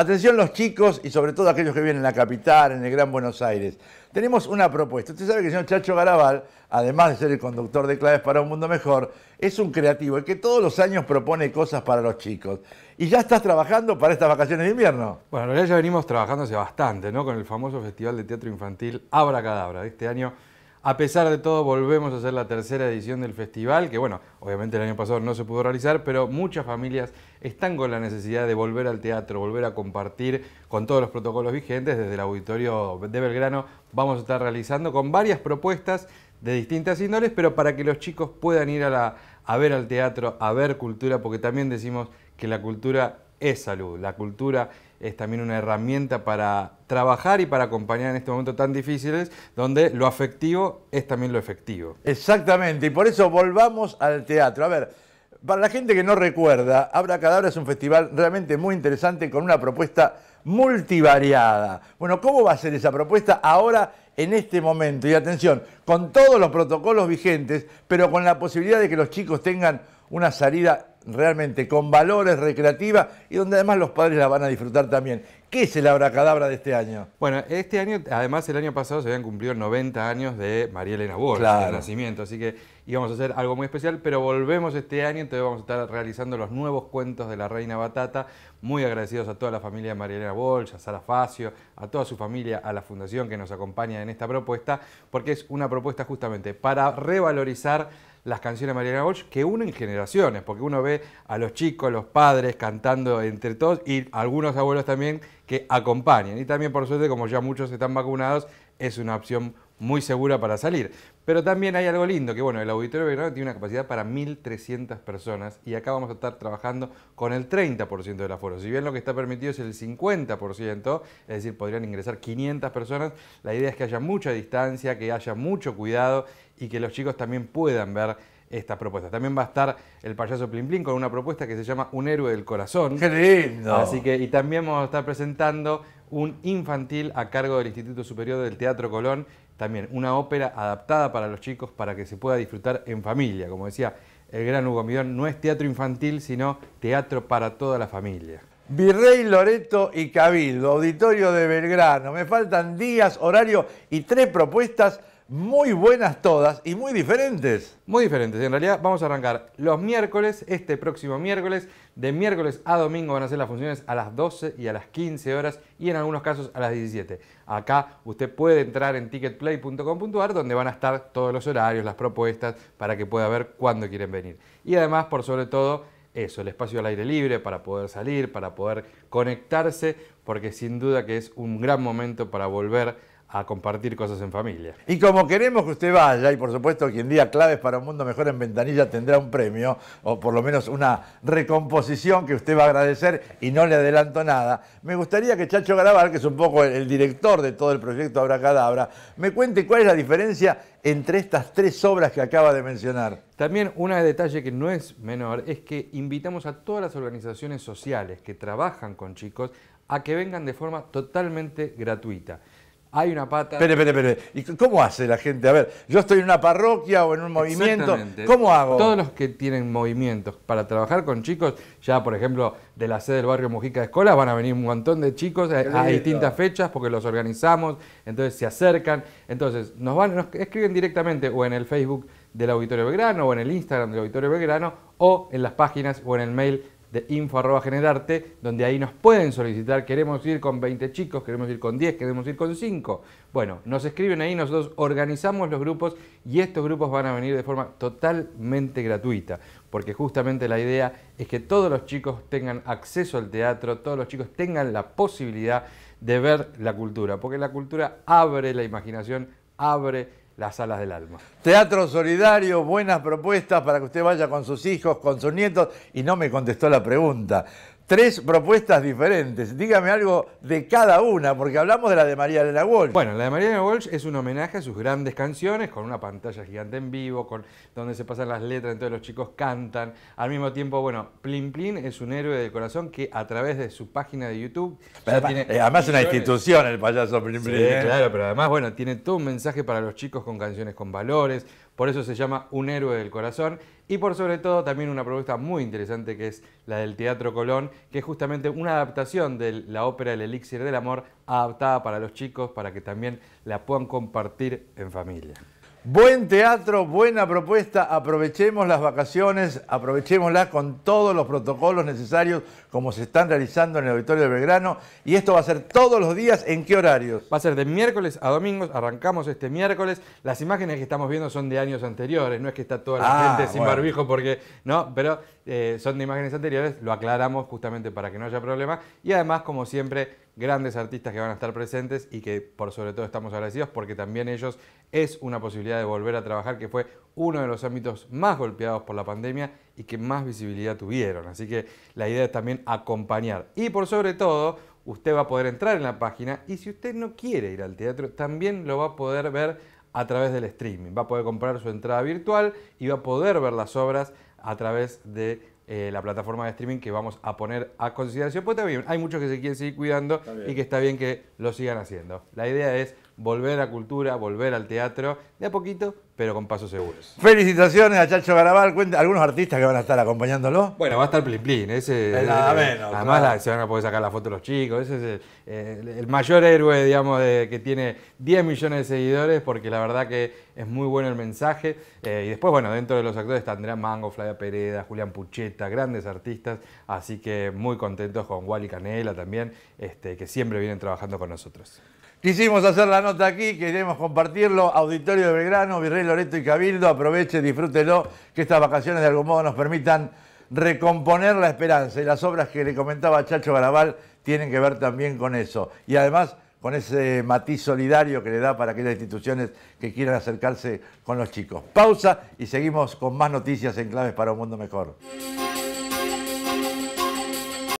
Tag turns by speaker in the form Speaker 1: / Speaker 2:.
Speaker 1: Atención los chicos y sobre todo aquellos que vienen a la capital, en el Gran Buenos Aires. Tenemos una propuesta. Usted sabe que el señor Chacho Garabal, además de ser el conductor de Claves para un Mundo Mejor, es un creativo el que todos los años propone cosas para los chicos. ¿Y ya estás trabajando para estas vacaciones de invierno?
Speaker 2: Bueno, en realidad ya venimos trabajando hace bastante, ¿no? Con el famoso Festival de Teatro Infantil Abra Cadabra, Este año a pesar de todo, volvemos a hacer la tercera edición del festival, que bueno, obviamente el año pasado no se pudo realizar, pero muchas familias están con la necesidad de volver al teatro, volver a compartir con todos los protocolos vigentes. Desde el auditorio de Belgrano vamos a estar realizando con varias propuestas de distintas índoles, pero para que los chicos puedan ir a, a ver al teatro, a ver cultura, porque también decimos que la cultura es salud. La cultura es también una herramienta para trabajar y para acompañar en estos momentos tan difíciles, donde lo afectivo es también lo efectivo. Exactamente, y por eso volvamos al teatro. A ver, para la gente que no
Speaker 1: recuerda, Abra Cadabra es un festival realmente muy interesante con una propuesta multivariada. Bueno, ¿cómo va a ser esa propuesta ahora en este momento? Y atención, con todos los protocolos vigentes, pero con la posibilidad de que los chicos tengan una salida realmente con valores, recreativa y donde además los padres la van a disfrutar también. ¿Qué es el abracadabra de este año?
Speaker 2: Bueno, este año, además el año pasado se habían cumplido 90 años de María Elena Walsh nacimiento, así que íbamos a hacer algo muy especial, pero volvemos este año, entonces vamos a estar realizando los nuevos cuentos de la Reina Batata, muy agradecidos a toda la familia de María Elena a Sara Facio, a toda su familia, a la fundación que nos acompaña en esta propuesta, porque es una propuesta justamente para revalorizar las canciones de Mariana Walsh que unen generaciones, porque uno ve a los chicos, los padres cantando entre todos y algunos abuelos también que acompañan. Y también, por suerte, como ya muchos están vacunados, es una opción muy segura para salir. Pero también hay algo lindo, que bueno, el Auditorio tiene una capacidad para 1.300 personas y acá vamos a estar trabajando con el 30% del aforo. Si bien lo que está permitido es el 50%, es decir, podrían ingresar 500 personas, la idea es que haya mucha distancia, que haya mucho cuidado y que los chicos también puedan ver estas propuestas. También va a estar el payaso Plim Plim con una propuesta que se llama Un héroe del corazón. ¡Qué lindo! Así que, y también vamos a estar presentando un infantil a cargo del Instituto Superior del Teatro Colón, también una ópera adaptada para los chicos para que se pueda disfrutar en familia. Como decía el gran Hugo Midón, no es teatro infantil, sino teatro para toda la familia.
Speaker 1: Virrey Loreto y Cabildo, Auditorio de Belgrano. Me faltan días, horario y tres propuestas muy buenas todas
Speaker 2: y muy diferentes. Muy diferentes, en realidad vamos a arrancar los miércoles, este próximo miércoles, de miércoles a domingo van a ser las funciones a las 12 y a las 15 horas y en algunos casos a las 17. Acá usted puede entrar en ticketplay.com.ar donde van a estar todos los horarios, las propuestas para que pueda ver cuándo quieren venir. Y además, por sobre todo, eso, el espacio al aire libre para poder salir, para poder conectarse, porque sin duda que es un gran momento para volver a compartir cosas en familia.
Speaker 1: Y como queremos que usted vaya, y por supuesto quien día claves para un mundo mejor en ventanilla tendrá un premio, o por lo menos una recomposición que usted va a agradecer, y no le adelanto nada, me gustaría que Chacho Garabal, que es un poco el, el director de todo el proyecto Abracadabra, me cuente cuál es la diferencia entre estas tres obras que acaba de mencionar.
Speaker 2: También un detalle que no es menor es que invitamos a todas las organizaciones sociales que trabajan con chicos a que vengan de forma totalmente gratuita. Hay una pata. Espere, espere, espere. ¿Y cómo hace la gente? A ver, yo estoy en una parroquia o en un movimiento. ¿Cómo hago? Todos los que tienen movimientos para trabajar con chicos, ya por ejemplo de la sede del barrio Mujica de Escolas, van a venir un montón de chicos a, a, distintas fechas porque los organizamos, entonces se acercan. Entonces nos, van, nos escriben directamente o en el Facebook del Auditorio Belgrano o en el Instagram del Auditorio Belgrano o en las páginas o en el mail de generarte, donde ahí nos pueden solicitar, queremos ir con 20 chicos, queremos ir con 10, queremos ir con 5. Bueno, nos escriben ahí, nosotros organizamos los grupos y estos grupos van a venir de forma totalmente gratuita, porque justamente la idea es que todos los chicos tengan acceso al teatro, todos los chicos tengan la posibilidad de ver la cultura, porque la cultura abre la imaginación, abre las salas del alma.
Speaker 1: Teatro Solidario, buenas propuestas para que usted vaya con sus hijos, con sus nietos, y no me contestó la pregunta tres propuestas diferentes. Dígame algo de cada una,
Speaker 2: porque hablamos de la de María Elena Walsh. Bueno, la de María Elena Walsh es un homenaje a sus grandes canciones, con una pantalla gigante en vivo, con donde se pasan las letras, entonces los chicos cantan. Al mismo tiempo, bueno, Plim Plin es un héroe del corazón que a través de su página de YouTube... Eh, además es una institución el payaso Plim Plim. Sí, ¿eh? claro, pero además, bueno, tiene todo un mensaje para los chicos con canciones con valores, por eso se llama Un héroe del corazón y por sobre todo también una propuesta muy interesante que es la del Teatro Colón, que es justamente una adaptación de la ópera El Elixir del Amor, adaptada para los chicos para que también la puedan compartir en familia. Buen
Speaker 1: teatro, buena propuesta, aprovechemos las vacaciones, aprovechémoslas con todos los protocolos necesarios como se están realizando en el Auditorio de Belgrano y esto va a ser todos los días,
Speaker 2: ¿en qué horarios? Va a ser de miércoles a domingos, arrancamos este miércoles, las imágenes que estamos viendo son de años anteriores, no es que está toda la ah, gente sin barbijo porque, no, pero eh, son de imágenes anteriores, lo aclaramos justamente para que no haya problema y además como siempre grandes artistas que van a estar presentes y que por sobre todo estamos agradecidos porque también ellos es una posibilidad de volver a trabajar que fue uno de los ámbitos más golpeados por la pandemia y que más visibilidad tuvieron. Así que la idea es también acompañar. Y por sobre todo, usted va a poder entrar en la página y si usted no quiere ir al teatro, también lo va a poder ver a través del streaming. Va a poder comprar su entrada virtual y va a poder ver las obras a través de eh, la plataforma de streaming que vamos a poner a consideración. Pues también hay muchos que se quieren seguir cuidando y que está bien que lo sigan haciendo. La idea es volver a cultura, volver al teatro, de a poquito, pero con pasos seguros.
Speaker 1: Felicitaciones a Chacho Garabal. algunos artistas que van a estar acompañándolo.
Speaker 2: Bueno, va a estar Plin Plin. Ese, eh, Además, se van a poder sacar la foto de los chicos. Ese es eh, el, mayor héroe, digamos, de, que tiene 10 millones de seguidores, porque la verdad que es muy bueno el mensaje. Eh, y después, bueno, dentro de los actores está Andrea Mango, Flavia Pereda, Julián Pucheta, grandes artistas. Así que muy contentos con Wally Canela también, este, que siempre vienen trabajando con nosotros.
Speaker 1: Quisimos hacer la nota aquí, queremos compartirlo. Auditorio de Belgrano, Virrey Loreto y Cabildo. Aproveche, disfrútelo, que estas vacaciones de algún modo nos permitan recomponer la esperanza. Y las obras que le comentaba Chacho Garabal tienen que ver también con eso. Y además con ese matiz solidario que le da para aquellas instituciones que quieran acercarse con los chicos. Pausa y seguimos con más noticias en Claves para un Mundo
Speaker 2: Mejor.